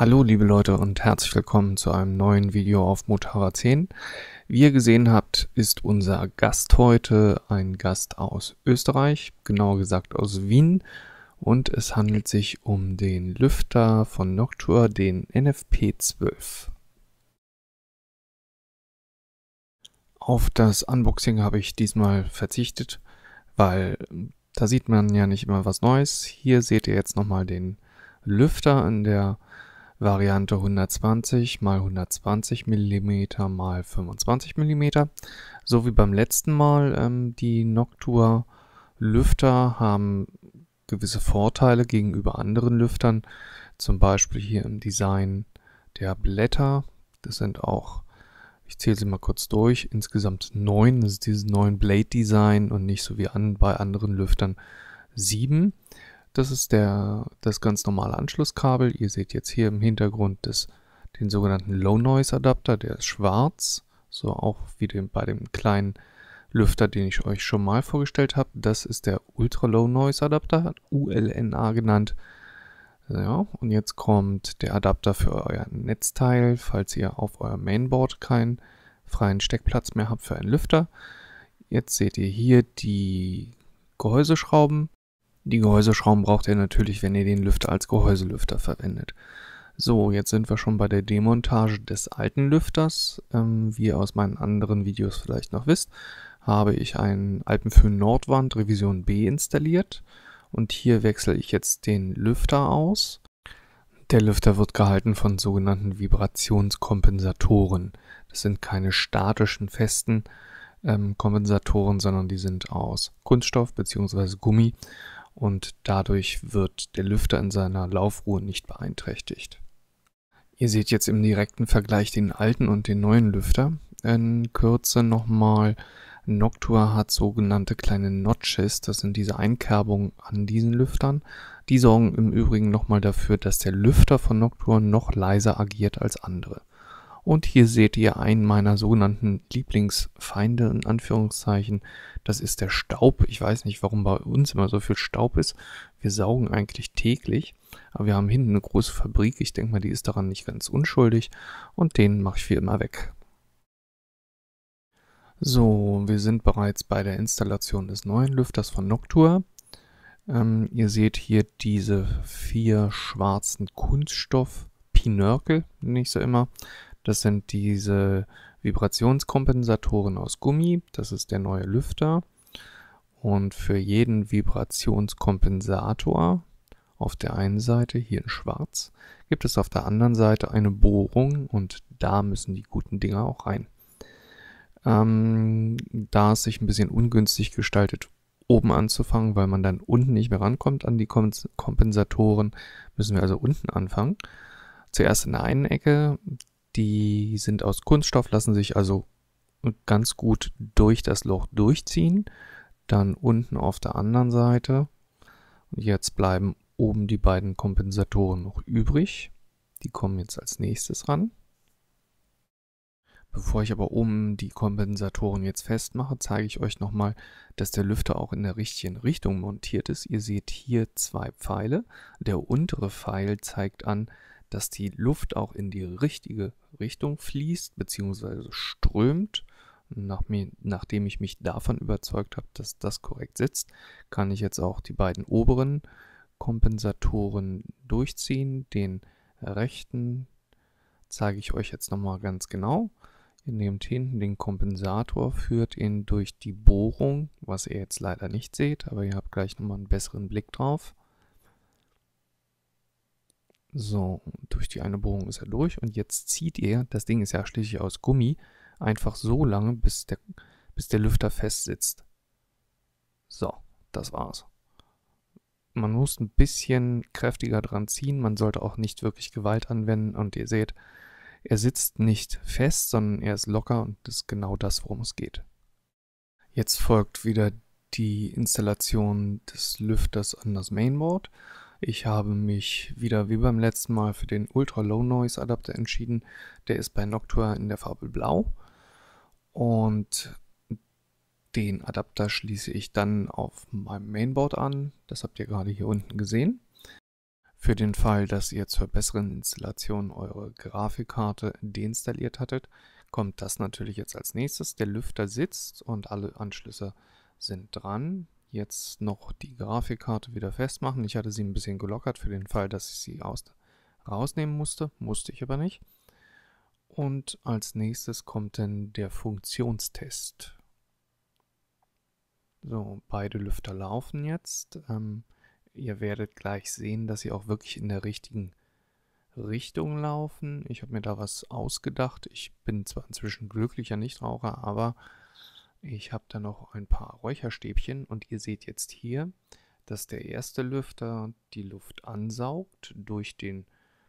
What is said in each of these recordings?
Hallo liebe Leute und herzlich willkommen zu einem neuen Video auf Motara 10. Wie ihr gesehen habt, ist unser Gast heute ein Gast aus Österreich, genauer gesagt aus Wien. Und es handelt sich um den Lüfter von Noctua, den NFP12. Auf das Unboxing habe ich diesmal verzichtet, weil da sieht man ja nicht immer was Neues. Hier seht ihr jetzt nochmal den Lüfter an der Variante 120 x 120 mm x 25 mm. So wie beim letzten Mal, ähm, die Noctua Lüfter haben gewisse Vorteile gegenüber anderen Lüftern. Zum Beispiel hier im Design der Blätter. Das sind auch, ich zähle sie mal kurz durch, insgesamt neun. Das ist dieses neun Blade Design und nicht so wie an, bei anderen Lüftern sieben. Das ist der, das ganz normale Anschlusskabel. Ihr seht jetzt hier im Hintergrund das, den sogenannten Low Noise Adapter, der ist schwarz. So auch wie den, bei dem kleinen Lüfter, den ich euch schon mal vorgestellt habe. Das ist der Ultra Low Noise Adapter, ULNA genannt. Ja, und jetzt kommt der Adapter für euer Netzteil, falls ihr auf eurem Mainboard keinen freien Steckplatz mehr habt für einen Lüfter. Jetzt seht ihr hier die Gehäuseschrauben, die Gehäuseschrauben braucht ihr natürlich, wenn ihr den Lüfter als Gehäuselüfter verwendet. So, jetzt sind wir schon bei der Demontage des alten Lüfters. Ähm, wie ihr aus meinen anderen Videos vielleicht noch wisst, habe ich einen Alpenföhn Nordwand Revision B installiert. Und hier wechsle ich jetzt den Lüfter aus. Der Lüfter wird gehalten von sogenannten Vibrationskompensatoren. Das sind keine statischen, festen ähm, Kompensatoren, sondern die sind aus Kunststoff bzw. Gummi und dadurch wird der Lüfter in seiner Laufruhe nicht beeinträchtigt. Ihr seht jetzt im direkten Vergleich den alten und den neuen Lüfter. In Kürze nochmal, Noctua hat sogenannte kleine Notches, das sind diese Einkerbungen an diesen Lüftern. Die sorgen im Übrigen nochmal dafür, dass der Lüfter von Noctua noch leiser agiert als andere. Und hier seht ihr einen meiner sogenannten Lieblingsfeinde in Anführungszeichen. Das ist der Staub. Ich weiß nicht, warum bei uns immer so viel Staub ist. Wir saugen eigentlich täglich. Aber wir haben hinten eine große Fabrik. Ich denke mal, die ist daran nicht ganz unschuldig. Und den mache ich wie immer weg. So, wir sind bereits bei der Installation des neuen Lüfters von Noctua. Ähm, ihr seht hier diese vier schwarzen Kunststoff-Pinörkel, nenne ich sie immer. Das sind diese Vibrationskompensatoren aus Gummi. Das ist der neue Lüfter. Und für jeden Vibrationskompensator auf der einen Seite, hier in schwarz, gibt es auf der anderen Seite eine Bohrung und da müssen die guten Dinger auch rein. Ähm, da es sich ein bisschen ungünstig gestaltet, oben anzufangen, weil man dann unten nicht mehr rankommt an die Kompensatoren, müssen wir also unten anfangen. Zuerst in der einen Ecke, die sind aus Kunststoff, lassen sich also ganz gut durch das Loch durchziehen. Dann unten auf der anderen Seite. Und jetzt bleiben oben die beiden Kompensatoren noch übrig. Die kommen jetzt als nächstes ran. Bevor ich aber oben die Kompensatoren jetzt festmache, zeige ich euch nochmal, dass der Lüfter auch in der richtigen Richtung montiert ist. Ihr seht hier zwei Pfeile. Der untere Pfeil zeigt an, dass die Luft auch in die richtige Richtung fließt bzw. strömt. Nach mir, nachdem ich mich davon überzeugt habe, dass das korrekt sitzt, kann ich jetzt auch die beiden oberen Kompensatoren durchziehen. Den rechten zeige ich euch jetzt nochmal ganz genau. Ihr nehmt hinten den Kompensator, führt ihn durch die Bohrung, was ihr jetzt leider nicht seht, aber ihr habt gleich nochmal einen besseren Blick drauf. So, durch die eine Bohrung ist er durch und jetzt zieht er, das Ding ist ja schließlich aus Gummi, einfach so lange, bis der, bis der Lüfter fest sitzt. So, das war's. Man muss ein bisschen kräftiger dran ziehen, man sollte auch nicht wirklich Gewalt anwenden und ihr seht, er sitzt nicht fest, sondern er ist locker und das ist genau das, worum es geht. Jetzt folgt wieder die Installation des Lüfters an das Mainboard ich habe mich wieder wie beim letzten Mal für den Ultra Low Noise Adapter entschieden. Der ist bei Noctua in der Farbe Blau. Und den Adapter schließe ich dann auf meinem Mainboard an. Das habt ihr gerade hier unten gesehen. Für den Fall, dass ihr zur besseren Installation eure Grafikkarte deinstalliert hattet, kommt das natürlich jetzt als nächstes. Der Lüfter sitzt und alle Anschlüsse sind dran jetzt noch die Grafikkarte wieder festmachen. Ich hatte sie ein bisschen gelockert für den Fall, dass ich sie aus rausnehmen musste. Musste ich aber nicht. Und als nächstes kommt dann der Funktionstest. So, beide Lüfter laufen jetzt. Ähm, ihr werdet gleich sehen, dass sie auch wirklich in der richtigen Richtung laufen. Ich habe mir da was ausgedacht. Ich bin zwar inzwischen glücklicher Nichtraucher, aber ich habe da noch ein paar Räucherstäbchen und ihr seht jetzt hier, dass der erste Lüfter die Luft ansaugt, durch den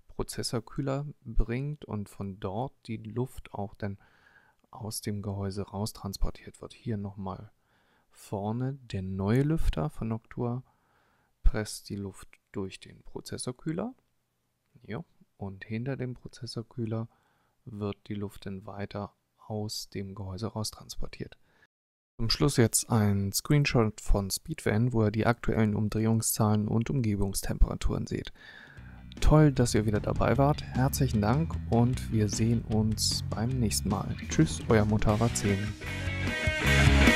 Prozessorkühler bringt und von dort die Luft auch dann aus dem Gehäuse raus transportiert wird. Hier nochmal vorne der neue Lüfter von Noctua presst die Luft durch den Prozessorkühler. Ja, und hinter dem Prozessorkühler wird die Luft dann weiter aus dem Gehäuse raus transportiert. Zum Schluss jetzt ein Screenshot von SpeedVan, wo ihr die aktuellen Umdrehungszahlen und Umgebungstemperaturen seht. Toll, dass ihr wieder dabei wart. Herzlichen Dank und wir sehen uns beim nächsten Mal. Tschüss, euer Mutara 10.